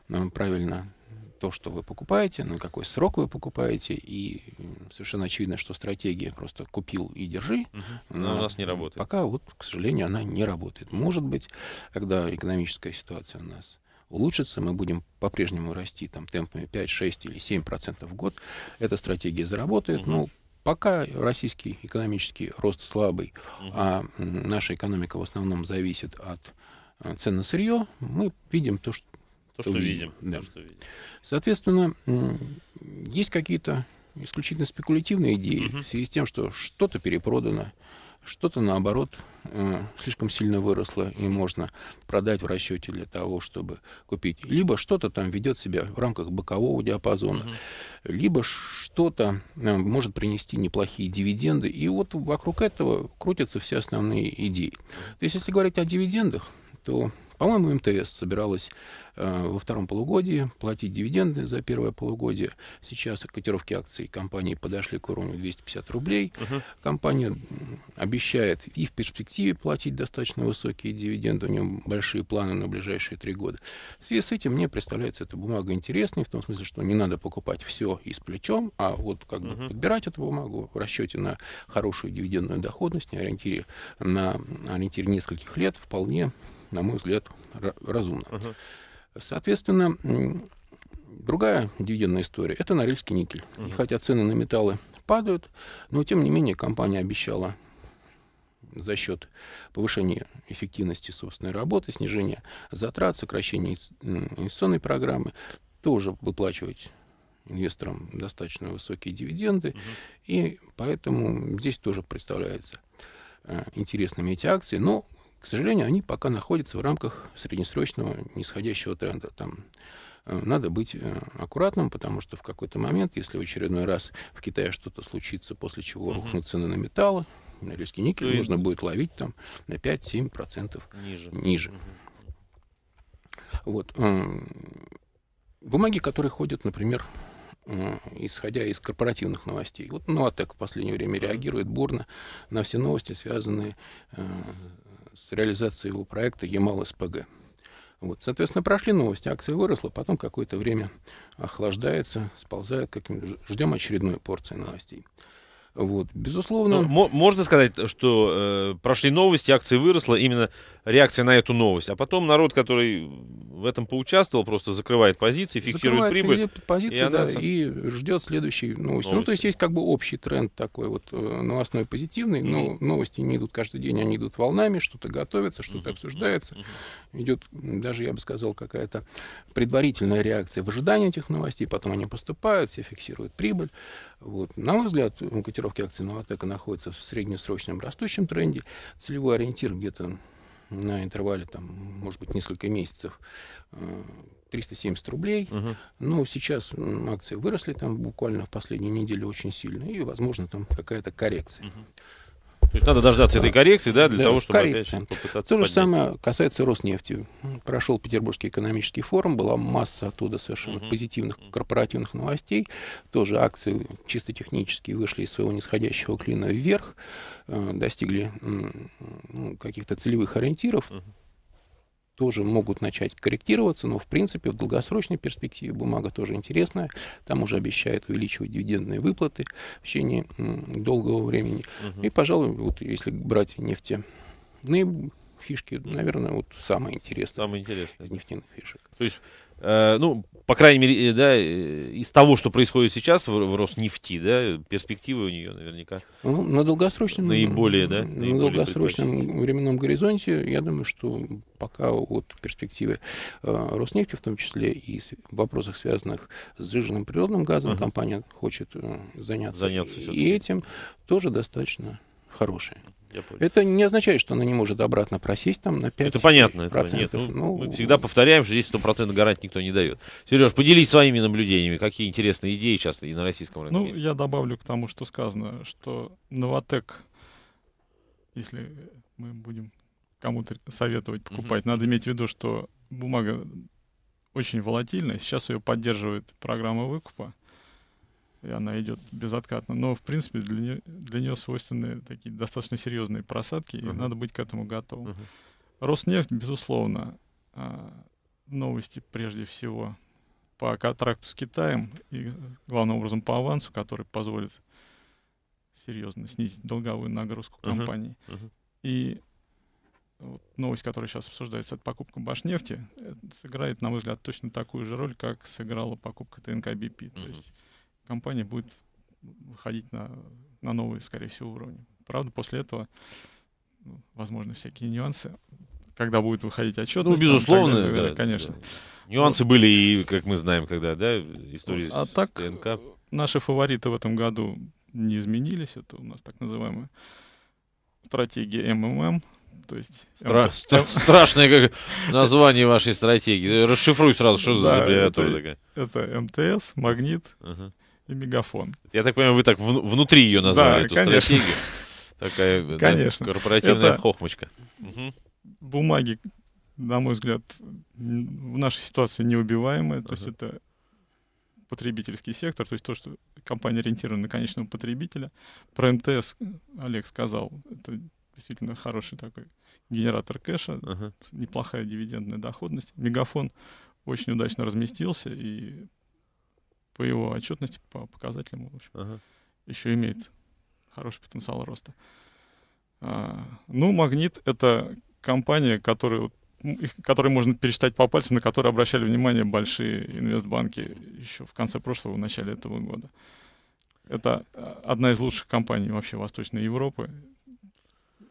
э, правильно то, что вы покупаете, на какой срок вы покупаете, и совершенно очевидно, что стратегия просто купил и держи. Угу. Но, но у нас не работает. Пока вот, к сожалению, она не работает. Может быть, когда экономическая ситуация у нас улучшится, мы будем по-прежнему расти там темпами 5, 6 или 7 процентов в год, эта стратегия заработает. Угу. Ну, пока российский экономический рост слабый, угу. а наша экономика в основном зависит от э, цен на сырье, мы видим то, что то, что видим. видим. Да. То, что видим. Соответственно, есть какие-то исключительно спекулятивные идеи угу. в связи с тем, что что-то перепродано, что-то, наоборот, э, слишком сильно выросло и можно продать в расчете для того, чтобы купить. Либо что-то там ведет себя в рамках бокового диапазона, угу. либо что-то э, может принести неплохие дивиденды. И вот вокруг этого крутятся все основные идеи. То есть, если говорить о дивидендах, то по-моему, МТС собиралась э, во втором полугодии платить дивиденды за первое полугодие. Сейчас котировки акций компании подошли к уровню 250 рублей. Угу. Компания обещает и в перспективе платить достаточно высокие дивиденды. У нее большие планы на ближайшие три года. В связи с этим мне представляется эта бумага интересной, в том смысле, что не надо покупать все и с плечом, а вот как угу. бы подбирать эту бумагу в расчете на хорошую дивидендную доходность, на ориентире, на ориентире нескольких лет вполне на мой взгляд, разумно. Соответственно, другая дивидендная история – это Норильский никель. И хотя цены на металлы падают, но тем не менее компания обещала за счет повышения эффективности собственной работы, снижения затрат, сокращения инвестиционной программы, тоже выплачивать инвесторам достаточно высокие дивиденды, угу. и поэтому здесь тоже представляется э, интересными эти акции, но к сожалению, они пока находятся в рамках среднесрочного нисходящего тренда. Там э, надо быть э, аккуратным, потому что в какой-то момент, если в очередной раз в Китае что-то случится, после чего угу. рухнут цены на металлы, на резкий никель, нужно будет ловить там на 5-7% ниже. ниже. Угу. Вот. Э, бумаги, которые ходят, например, исходя из корпоративных новостей. Вот Новотек в последнее время реагирует бурно на все новости, связанные с реализацией его проекта Ямал-СПГ. Вот, соответственно, прошли новости, акция выросла, потом какое-то время охлаждается, сползает, как ждем очередной порции новостей. Вот, безусловно. Ну, можно сказать, что э, прошли новости, акции выросла, именно реакция на эту новость. А потом народ, который в этом поучаствовал, просто закрывает позиции, фиксирует закрывает прибыль. позиции, и, она... да, и ждет следующей новости. новости. Ну, то есть есть как бы общий тренд такой вот э, новостной позитивный, mm-hmm. но новости не идут каждый день, они идут волнами, что-то готовится, что-то mm-hmm. обсуждается. Mm-hmm. Идет даже, я бы сказал, какая-то предварительная реакция в ожидании этих новостей, потом они поступают, все фиксируют прибыль. Вот. На мой взгляд, котировки акций Новотека находятся в среднесрочном растущем тренде. Целевой ориентир где-то на интервале, там, может быть, несколько месяцев 370 э, рублей. Uh -huh. Но сейчас акции выросли там буквально в последние недели очень сильно. И, возможно, там какая-то коррекция. Uh -huh. То есть надо дождаться да. этой коррекции, да, для да, того, чтобы коррекция. опять попытаться То же поднять. самое касается Роснефти. Прошел Петербургский экономический форум, была масса оттуда совершенно угу. позитивных корпоративных новостей. Тоже акции чисто технически вышли из своего нисходящего клина вверх, э, достигли ну, каких-то целевых ориентиров. Угу тоже могут начать корректироваться, но в принципе в долгосрочной перспективе бумага тоже интересная, там уже обещают увеличивать дивидендные выплаты в течение долгого времени. Угу. И, пожалуй, вот если брать нефти, нефтяные фишки, наверное, вот самое интересное, самое интересное Из нефтяных фишек. То есть, э, ну, по крайней мере, э, да, э, из того, что происходит сейчас в, в Роснефти, да, перспективы у нее наверняка. Ну, на долгосрочном... Наиболее, да? Наиболее на долгосрочном временном горизонте, я думаю, что пока вот перспективы э, Роснефти, в том числе и с, в вопросах, связанных с жиженным природным газом, ага. компания хочет э, заняться, заняться и этим, тоже достаточно хорошие. Это не означает, что она не может обратно просесть там на 5%. Это понятно. Это Нет, ну, ну, мы всегда повторяем, что здесь 100% гарантий никто не дает. Сереж, поделись своими наблюдениями. Какие интересные идеи сейчас и на российском рынке Ну, есть? я добавлю к тому, что сказано, что Новотек, если мы будем кому-то советовать покупать, угу. надо иметь в виду, что бумага очень волатильная. Сейчас ее поддерживает программа выкупа и она идет безоткатно. Но, в принципе, для нее, для нее свойственны такие достаточно серьезные просадки, uh-huh. и надо быть к этому готовым. Uh-huh. Роснефть, безусловно, а, новости прежде всего по контракту с Китаем и, главным образом, по авансу, который позволит серьезно снизить долговую нагрузку компании. Uh-huh. Uh-huh. И вот новость, которая сейчас обсуждается, это покупка Башнефти, это сыграет, на мой взгляд, точно такую же роль, как сыграла покупка ТНК БП. Uh-huh. То есть компания будет выходить на, на новые, скорее всего, уровни. Правда, после этого, ну, возможно, всякие нюансы, когда будет выходить отчет. Ну, безусловно, там, тогда, да, конечно. Да. Нюансы вот. были и, как мы знаем, когда, да, истории а с так, ТНК. Наши фавориты в этом году не изменились. Это у нас так называемая стратегия МММ. То есть Стра- М- ст- страшное как название вашей стратегии. Расшифруй сразу, что да, за аббревиатура такая. Это МТС, Магнит, uh-huh и мегафон. Я так понимаю, вы так внутри ее назвали, да, эту конечно. стратегию. Такая конечно. Да, корпоративная Это хохмочка. Угу. Бумаги на мой взгляд, в нашей ситуации неубиваемые. Uh-huh. То есть это потребительский сектор, то есть то, что компания ориентирована на конечного потребителя. Про МТС э, Олег сказал, это действительно хороший такой генератор кэша, uh неплохая дивидендная доходность. Мегафон очень удачно разместился и по его отчетности, по показателям, в общем, ага. еще имеет хороший потенциал роста. А, ну, Магнит — это компания, которую, которую можно пересчитать по пальцам, на которые обращали внимание большие инвестбанки еще в конце прошлого, в начале этого года. Это а, одна из лучших компаний вообще Восточной Европы.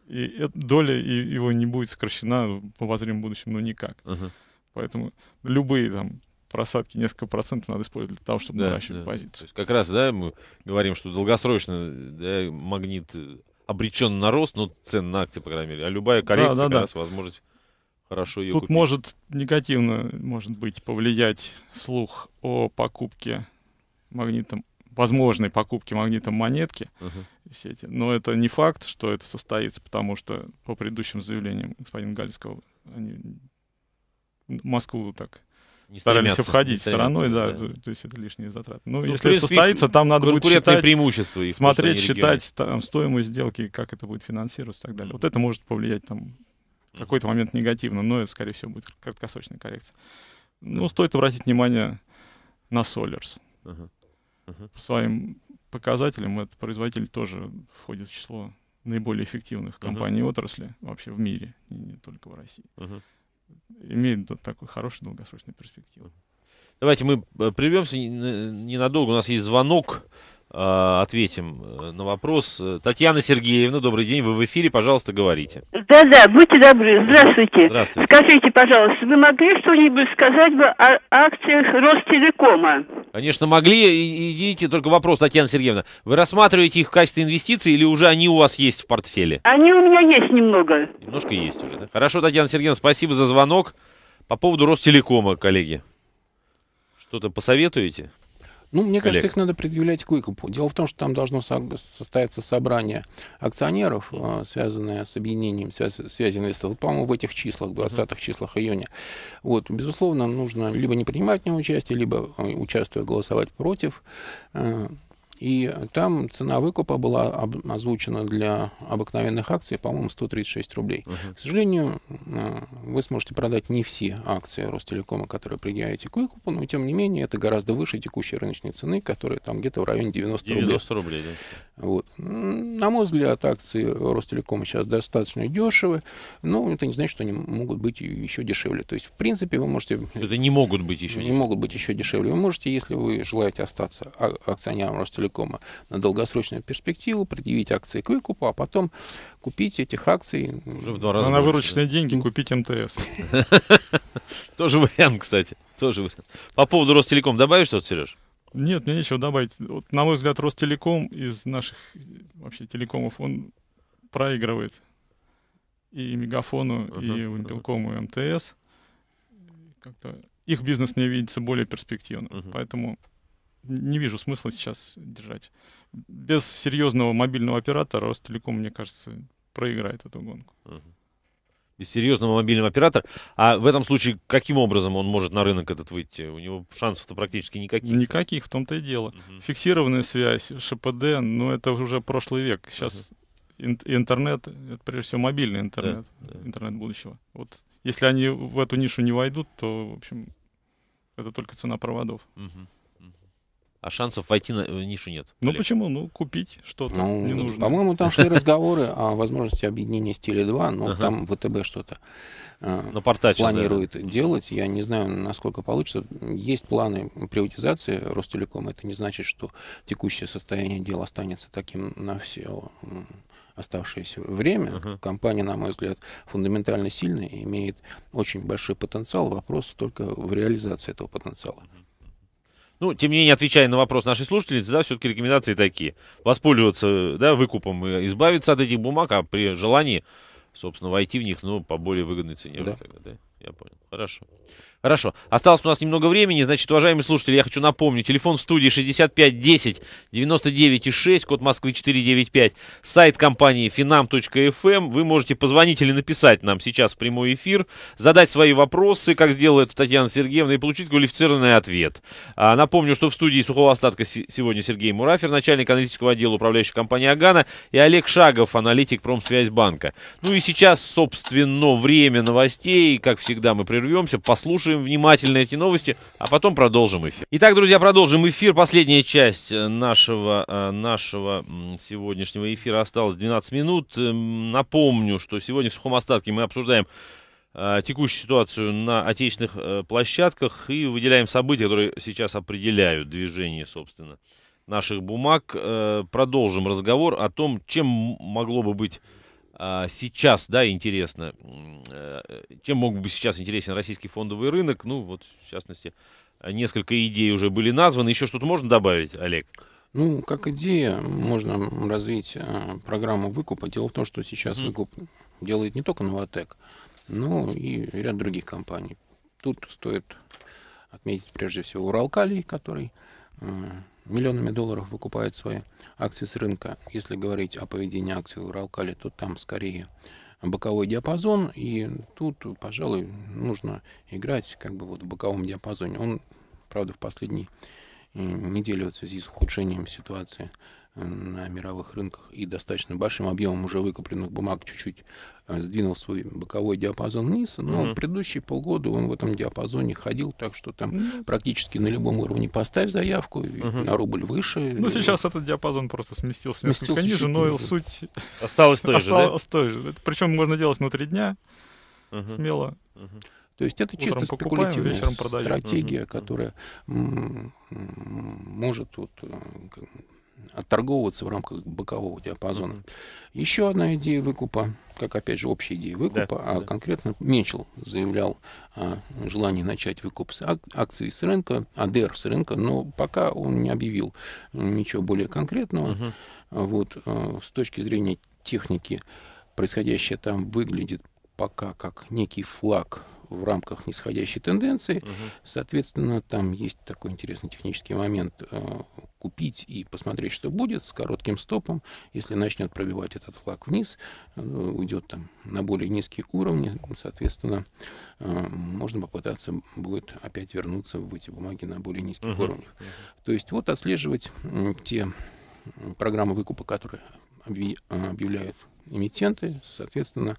И доля его не будет сокращена в обозримом будущем, ну никак. Uh-huh. Поэтому любые там просадки несколько процентов надо использовать для того, чтобы да, наращивать да. позицию. То есть как раз, да, мы говорим, что долгосрочно да, магнит э, обречен на рост, но цен на акции, по крайней мере, а любая коррекция да, да, как да. раз возможность хорошо ее Тут купить. может негативно, может быть, повлиять слух о покупке магнитом, возможной покупке магнитом монетки uh-huh. сети. Но это не факт, что это состоится, потому что по предыдущим заявлениям господина Гальского они Москву так не старались стремятся, обходить не стороной, да, да. То, то есть это лишние затраты. Ну, ну если это состоится, там надо будет считать, преимущества их, смотреть, считать там, стоимость сделки, как это будет финансироваться и так далее. Mm-hmm. Вот это может повлиять там в какой-то момент негативно, но это, скорее всего, будет краткосрочная коррекция. Ну, стоит обратить внимание на Solers Uh-huh. uh По своим показателям этот производитель тоже входит в число наиболее эффективных компаний uh-huh. отрасли вообще в мире, и не только в России. Uh-huh имеет такой хороший долгосрочный перспективу. Давайте мы э, прервемся ненадолго. У нас есть звонок. Э, ответим э, на вопрос. Татьяна Сергеевна, добрый день, вы в эфире, пожалуйста, говорите. Да-да, будьте добры, здравствуйте. Здравствуйте. Скажите, пожалуйста, вы могли что-нибудь сказать бы о акциях Ростелекома? Конечно, могли. Идите, только вопрос, Татьяна Сергеевна. Вы рассматриваете их в качестве инвестиций или уже они у вас есть в портфеле? Они у меня есть немного. Немножко есть уже, да? Хорошо, Татьяна Сергеевна, спасибо за звонок. По поводу Ростелекома, коллеги. Что-то посоветуете? Ну, мне коллег. кажется, их надо предъявлять к выкупу. Дело в том, что там должно состояться собрание акционеров, э, связанное с объединением связи, связи инвесторов. По-моему, в этих числах, 20-х числах июня. Вот, безусловно, нужно либо не принимать в нем участие, либо, э, участвуя, голосовать против. Э, и там цена выкупа была озвучена для обыкновенных акций, по-моему, 136 рублей. Uh-huh. К сожалению, э, вы сможете продать не все акции Ростелекома, которые предъявите к выкупу, но тем не менее это гораздо выше текущей рыночной цены, которая там где-то в районе 90, 90 рублей. рублей, да. Вот. На мой взгляд, акции Ростелекома сейчас достаточно дешевы, но это не значит, что они могут быть еще дешевле. То есть, в принципе, вы можете... Это не могут быть еще дешевле. Не могут быть еще дешевле. Вы можете, если вы желаете остаться а, акционером Ростелекома на долгосрочную перспективу, предъявить акции к выкупу, а потом купить этих акций... Уже в два раза а На вырученные деньги купить МТС. Тоже вариант, кстати. Тоже вариант. По поводу РосТелекома добавишь что-то, Сереж? Нет, мне нечего добавить. Вот, на мой взгляд, Ростелеком из наших вообще телекомов, он проигрывает и Мегафону, uh-huh, и Винтелкому, и МТС. Как-то их бизнес мне видится более перспективным. Uh-huh. Поэтому не вижу смысла сейчас держать. Без серьезного мобильного оператора Ростелеком, мне кажется, проиграет эту гонку. Uh-huh серьезного мобильного оператора. А в этом случае каким образом он может на рынок этот выйти? У него шансов-то практически никаких. Никаких, в том-то и дело. Угу. Фиксированная связь, ШПД, ну это уже прошлый век. Сейчас угу. интернет, это прежде всего мобильный интернет, да, да. интернет будущего. Вот если они в эту нишу не войдут, то, в общем, это только цена проводов. Угу а шансов войти на, в нишу нет. Ну Олег. почему? Ну, купить что-то ну, не нужно. По-моему, там шли разговоры о возможности объединения стиля 2, но там ВТБ что-то э, планирует делать. Я не знаю, насколько получится. Есть планы приватизации Ростелеком. Это не значит, что текущее состояние дел останется таким на все оставшееся время. Компания, на мой взгляд, фундаментально сильная имеет очень большой потенциал. Вопрос только в реализации этого потенциала. Ну, тем не менее, отвечая на вопрос нашей слушательницы, да, все-таки рекомендации такие. Воспользоваться, да, выкупом, и избавиться от этих бумаг, а при желании, собственно, войти в них, ну, по более выгодной цене. Да. Тогда, да? Я понял. Хорошо. Хорошо. Осталось у нас немного времени. Значит, уважаемые слушатели, я хочу напомнить. Телефон в студии 65 10 99 и 6, код Москвы 495. Сайт компании finam.fm. Эм. Вы можете позвонить или написать нам сейчас в прямой эфир, задать свои вопросы, как сделала это Татьяна Сергеевна, и получить квалифицированный ответ. А, напомню, что в студии сухого остатка сегодня Сергей Мурафер, начальник аналитического отдела управляющей компании «Агана», и Олег Шагов, аналитик Промсвязьбанка. Ну и сейчас, собственно, время новостей. Как всегда, мы прерываем прервемся, послушаем внимательно эти новости, а потом продолжим эфир. Итак, друзья, продолжим эфир. Последняя часть э, нашего, э, нашего сегодняшнего эфира осталось 12 минут. Эм, напомню, что сегодня в сухом остатке мы обсуждаем э, текущую ситуацию на отечественных площадках и выделяем события, которые сейчас определяют движение, собственно, наших бумаг. Продолжим разговор о том, чем могло бы быть а, сейчас, да, интересно Э, чем мог бы сейчас интересен российский фондовый рынок? Ну, вот, в частности, несколько идей уже были названы. Еще что-то можно добавить, Олег? Ну, как идея, можно развить э, программу выкупа. Дело в том, что сейчас mm. выкуп делает не только Новотек, но и ряд других компаний. Тут стоит отметить прежде всего Уралкалий, который э, миллионами долларов выкупает свои акции с рынка. Если говорить о поведении акций Уралкали, то там скорее боковой диапазон, и тут, пожалуй, нужно играть как бы вот в боковом диапазоне. Он, правда, в последней э, неделе вот в связи с ухудшением ситуации э, на мировых рынках и достаточно большим объемом уже выкупленных бумаг чуть-чуть а, сдвинул свой боковой диапазон вниз, но угу. предыдущие полгода он в этом диапазоне ходил, так что там угу. практически на любом уровне поставь заявку, угу. на рубль выше. Ну, сейчас этот диапазон просто сместился, сместился несколько ниже, но ниже. суть... Осталась той же, да? той же. Причем можно делать внутри дня, смело. То есть это чисто покупаем, спекулятивная стратегия, которая может вот э, отторговываться в рамках бокового диапазона. Еще одна идея выкупа, как опять же общая идея выкупа, да, а да. конкретно Мечел заявлял о желании начать выкуп с ак- акций с рынка, АДР с рынка, но пока он не объявил ничего более конкретного. Угу. Вот э, с точки зрения техники происходящее там выглядит пока как некий флаг в рамках нисходящей тенденции. Угу. Соответственно, там есть такой интересный технический момент. Э, купить и посмотреть, что будет с коротким стопом. Если начнет пробивать этот флаг вниз, э, уйдет там на более низкие уровни, соответственно, э, можно попытаться будет опять вернуться в эти бумаги на более низких угу. уровнях. Угу. То есть вот отслеживать те программы выкупа, которые объявляют эмитенты, соответственно,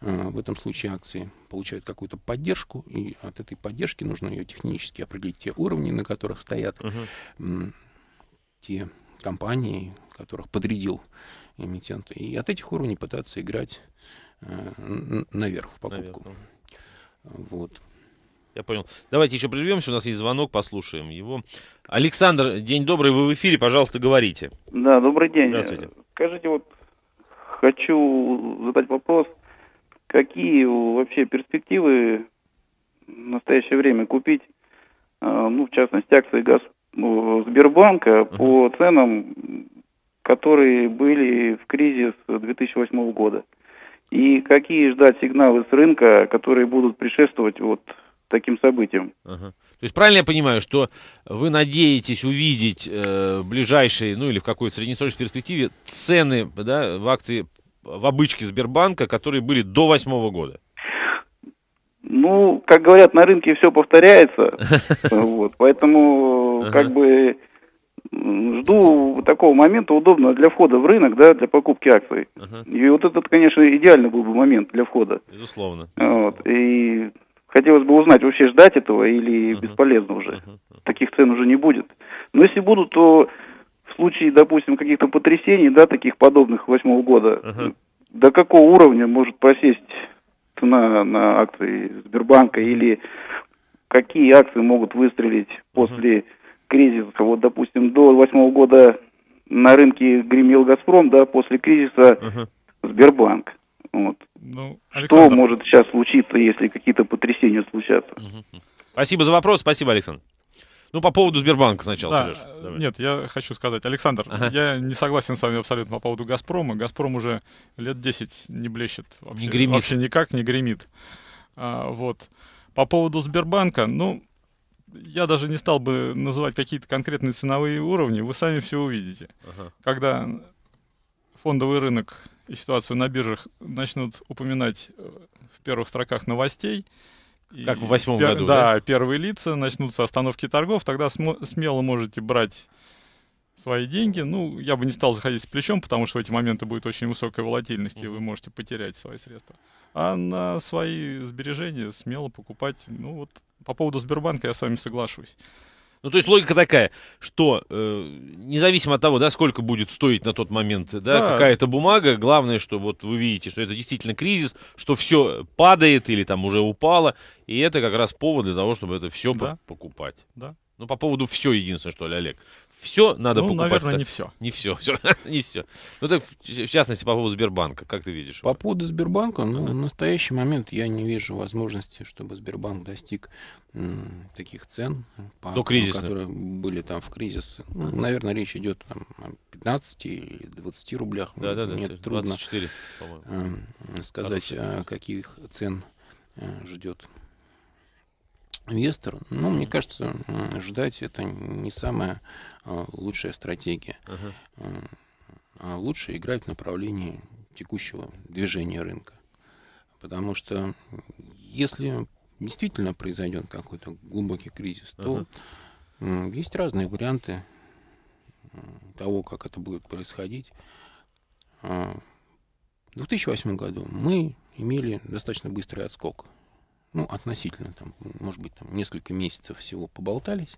э, в этом случае акции получают какую-то поддержку, и от этой поддержки нужно ее технически определить те уровни, на которых стоят uh те компании, которых подрядил эмитент, и от этих уровней пытаться играть э, наверх в покупку. Наверх, ну. Вот. Я понял. Давайте еще прервемся. У нас есть звонок, послушаем его. Александр, день добрый, вы в эфире, пожалуйста, говорите. Да, добрый день. Здравствуйте. Скажите, вот хочу задать вопрос, какие вообще перспективы в настоящее время купить, э, ну, в частности, акции газ, э, Сбербанка по ценам, которые были в кризис 2008 года? И какие ждать сигналы с рынка, которые будут предшествовать вот таким событиям? Uh-huh. То есть правильно я понимаю, что вы надеетесь увидеть э, в ближайшей, ну или в какой-то среднесрочной перспективе цены да, в акции, в обычке Сбербанка, которые были до восьмого года? Ну, как говорят, на рынке все повторяется, вот, поэтому как бы жду такого момента удобного для входа в рынок, да, для покупки акций. И вот этот, конечно, идеальный был бы момент для входа. Безусловно. Вот, и Хотелось бы узнать, вообще ждать этого или бесполезно уже. Таких цен уже не будет. Но если будут, то в случае, допустим, каких-то потрясений, да, таких подобных восьмого года, до какого уровня может просесть цена на акции Сбербанка или какие акции могут выстрелить после кризиса? Вот, допустим, до восьмого года на рынке гремел Газпром, да, после кризиса Сбербанк. Вот. Ну, Что может сейчас случиться, если какие-то потрясения случатся? Угу. Спасибо за вопрос, спасибо, Александр. Ну, по поводу Сбербанка сначала, да, Сереж. Давай. Нет, я хочу сказать, Александр, ага. я не согласен с вами абсолютно по поводу «Газпрома». «Газпром» уже лет 10 не блещет вообще, не гремит. вообще никак, не гремит. А, вот. По поводу Сбербанка, ну, я даже не стал бы называть какие-то конкретные ценовые уровни, вы сами все увидите. Ага. Когда фондовый рынок и ситуацию на биржах начнут упоминать э, в первых строках новостей. Как и в восьмом пер... году, да? Да, первые лица, начнутся остановки торгов, тогда смело можете брать свои деньги. Ну, я бы не стал заходить с плечом, потому что в эти моменты будет очень высокая волатильность, mm-hmm. и вы можете потерять свои средства. А на свои сбережения смело покупать. Ну вот по поводу Сбербанка я с вами соглашусь. Ну, то есть логика такая, что э, независимо от того, да, сколько будет стоить на тот момент, да, да. какая-то бумага, главное, что вот вы видите, что это действительно кризис, что все падает или там уже упало, и это как раз повод для того, чтобы это все да. покупать. Да. Ну, по поводу все единственное, что ли, Олег. Все надо ну, покупать. наверное, не все. Не все, все не все. Ну, так, в частности, по поводу Сбербанка. Как ты видишь? По поводу Сбербанка, ну, в настоящий момент я не вижу возможности, чтобы Сбербанк достиг м, таких цен, по До ну, кризиса. которые были там в кризис. Ну, наверное, речь идет там, о 15 или 20 рублях. Да, да, да. Мне 24, трудно 24, эм, сказать, 24. каких цен э, ждет инвестор, ну, мне кажется, ждать это не самая а, лучшая стратегия. uh А лучше играть в направлении текущего движения рынка. Потому что если действительно произойдет какой-то глубокий кризис, uh-huh. то есть разные варианты того, как это будет происходить. А, в 2008 году мы имели достаточно быстрый отскок ну, относительно, там, может быть, там несколько месяцев всего поболтались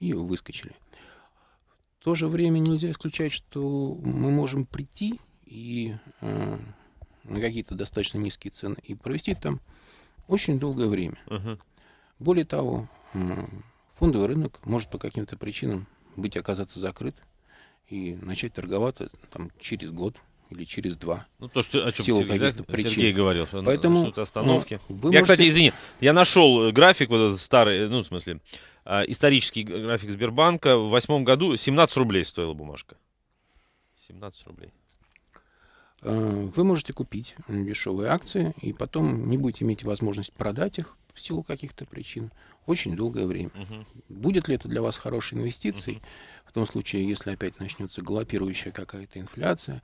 и выскочили. В то же время нельзя исключать, что мы можем прийти и э, на какие-то достаточно низкие цены и провести там очень долгое время. Uh-huh. Более того, фондовый рынок может по каким-то причинам быть оказаться закрыт и начать торговаться там, через год, или через два. Ну, то, что, о чем силу Сергей, каких-то да? причин. Сергей говорил, что Поэтому, что-то остановки. Ну, я, можете... кстати, извини, я нашел э, график, вот этот старый, э, ну, в смысле, а, исторический график Сбербанка. В восьмом году 17 рублей стоила бумажка. 17 рублей. Э, вы можете купить дешевые акции и потом не будете иметь возможность продать их в силу каких-то причин очень долгое время. Угу. Будет ли это для вас хорошей инвестицией? Угу. В том случае, если опять начнется галопирующая какая-то инфляция,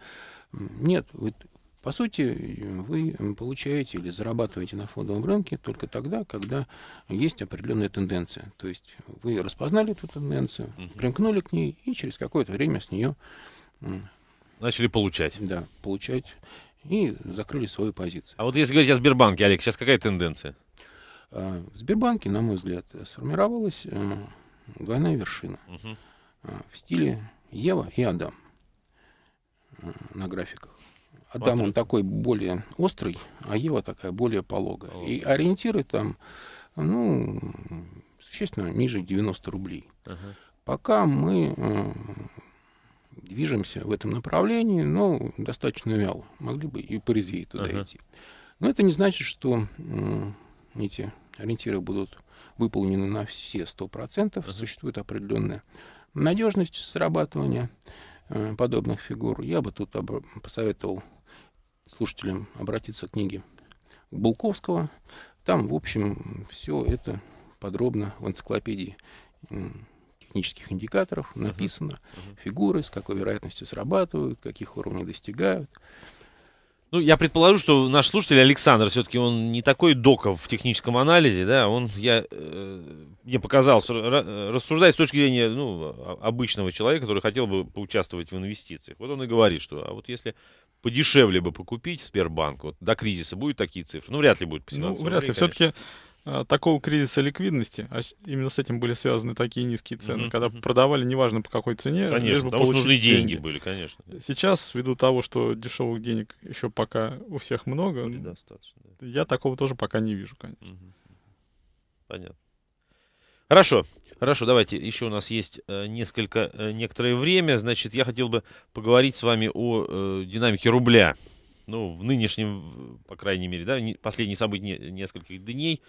нет, вы, по сути, вы получаете или зарабатываете на фондовом рынке только тогда, когда есть определенная тенденция. То есть вы распознали эту тенденцию, примкнули к ней и через какое-то время с нее Начали получать. Да, получать. И закрыли свою позицию. А вот если говорить о Сбербанке, Олег, сейчас какая тенденция? А, в Сбербанке, на мой взгляд, сформировалась э, двойная вершина угу. в стиле Ева и Адам на графиках. А там он такой более острый, а Ева такая более пологая. И ориентиры там, ну, существенно ниже 90 рублей. Пока мы э, движемся в этом направлении, ну, достаточно вяло. Могли бы и порезвее туда идти. Но это не значит, что эти ориентиры будут выполнены на все 100%. Ага. Существует определенная надежность срабатывания. Э, подобных фигур, я бы тут посоветовал слушателям обратиться к книге Булковского. Там, в общем, все это подробно в энциклопедии технических индикаторов написано, uh-huh. Uh-huh. фигуры, с какой вероятностью срабатывают, каких уровней достигают. Ну, я предположу, что наш слушатель Александр все-таки он не такой доков в техническом анализе, да, он, я, э, мне показалось, рассуждать с точки зрения, ну, обычного человека, который хотел бы поучаствовать в инвестициях. Вот он и говорит, что, а вот если подешевле бы покупить Сбербанк, вот до кризиса будут такие цифры, ну, вряд ли будет ну, по Ну, вряд ли, все-таки а, такого кризиса ликвидности, а именно с этим были связаны такие низкие цены, угу, когда угу. продавали неважно по какой цене, конечно, лишь бы потому что нужны деньги. деньги были, конечно. Сейчас ввиду того, что дешевых денег еще пока у всех много, достаточно. Я такого тоже пока не вижу, конечно. Угу. Понятно. Хорошо, хорошо, давайте еще у нас есть э, несколько э, некоторое время, значит, я хотел бы поговорить с вами о э, динамике рубля ну, в нынешнем, по крайней мере, да, последние события нескольких дней,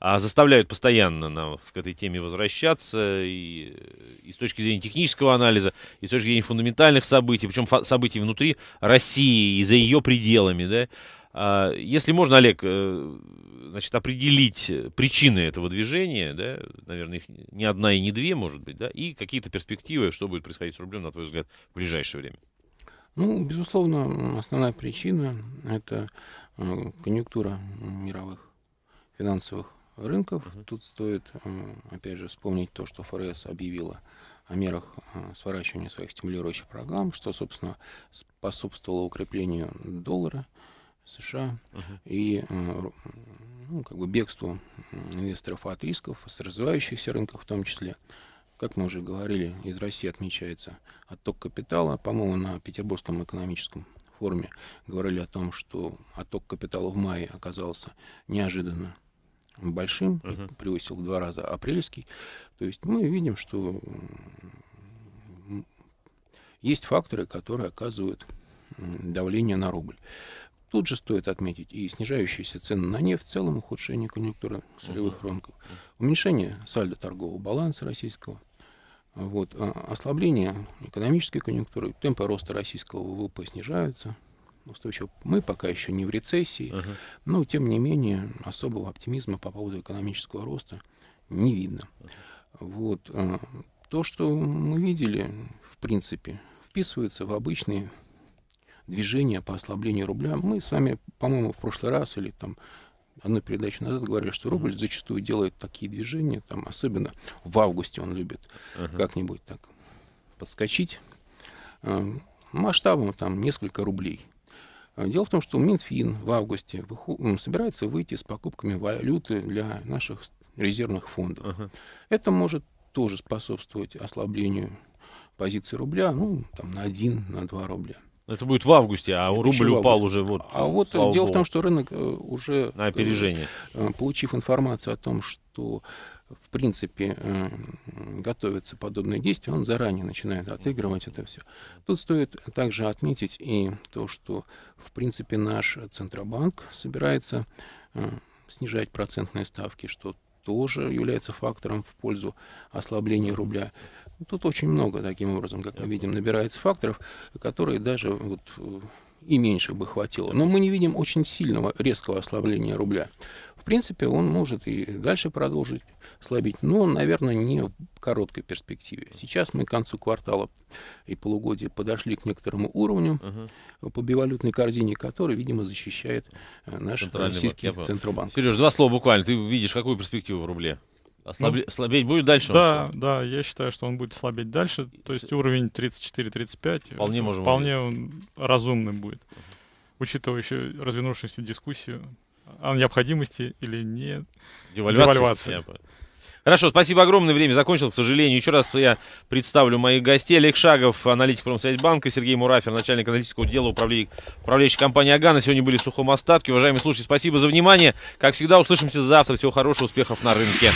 а заставляют постоянно нас к этой теме возвращаться и, и с точки зрения технического анализа, и с точки зрения фундаментальных событий, причем событий внутри России и за ее пределами, да, а, если можно, Олег, э, значит, определить причины этого движения, да, наверное, их не одна и не две, может быть, да, и какие-то перспективы, что будет происходить с рублем, на твой взгляд, в ближайшее время. Ну, безусловно, основная причина – это э, конъюнктура мировых финансовых рынков. Угу. Тут стоит, э, опять же, вспомнить то, что ФРС объявила о мерах э, сворачивания своих стимулирующих программ, что, собственно, способствовало укреплению доллара США угу. и ну, как бы бегству инвесторов от рисков с развивающихся рынков в том числе как мы уже говорили, из России отмечается отток капитала. По-моему, на Петербургском экономическом форуме говорили о том, что отток капитала в мае оказался неожиданно большим, uh-huh. превысил в два раза апрельский. То есть мы видим, что есть факторы, которые оказывают давление на рубль. Тут же стоит отметить и снижающиеся цены на нефть, в целом ухудшение конъюнктуры сырьевых uh-huh. рынков, уменьшение сальдо торгового баланса российского, вот. А, ослабление экономической конъюнктуры, темпы роста российского ВВП снижаются. Мы пока еще не в рецессии, uh-huh. но, тем не менее, особого оптимизма по поводу экономического роста не видно. Вот. А, то, что мы видели, в принципе, вписывается в обычные движения по ослаблению рубля. Мы с вами, по-моему, в прошлый раз или там одной передаче назад говорили, что рубль зачастую делает такие движения, там, особенно в августе он любит uh-huh. как-нибудь так подскочить а, масштабом там несколько рублей. А, дело в том, что Минфин в августе собирается выйти с покупками валюты для наших резервных фондов. Uh-huh. Это может тоже способствовать ослаблению позиции рубля ну, там, на 1, на 2 рубля. Это будет в августе, а это рубль упал уже вот. А вот дело Богу. в том, что рынок э, уже э, на опережение, э, получив информацию о том, что в принципе готовятся подобные действия, он заранее начинает отыгрывать это все. Тут стоит также отметить и то, что в принципе наш центробанк собирается снижать процентные ставки, что тоже является фактором в пользу ослабления рубля. Тут очень много, таким образом, как мы видим, набирается факторов, которые даже вот э, и меньше бы хватило. Но мы не видим очень сильного резкого ослабления рубля. В принципе, он может и дальше продолжить слабить, но, наверное, не в короткой перспективе. Сейчас мы к концу квартала и полугодия подошли к некоторому уровню угу. по бивалютной корзине, который, видимо, защищает э, наш российский банк. центробанк. Сереж, два слова буквально. Ты видишь, какую перспективу в рубле? Ослабли... Ну, слабеть будет дальше? Да, да, я считаю, что он будет слабеть дальше. То есть уровень 34-35 э, вполне, можем вполне он разумным будет, uh учитывая еще развернувшуюся дискуссию о необходимости или нет девальвации. девальвации. Хорошо, спасибо огромное. Время закончилось, к сожалению. Еще раз я представлю моих гостей. Олег Шагов, аналитик Промсвязьбанка, Сергей Мурафер, начальник аналитического дела управления, управляющей компании «Агана». Сегодня были в сухом остатке. Уважаемые слушатели, спасибо за внимание. Как всегда, услышимся завтра. Всего хорошего, успехов на рынке.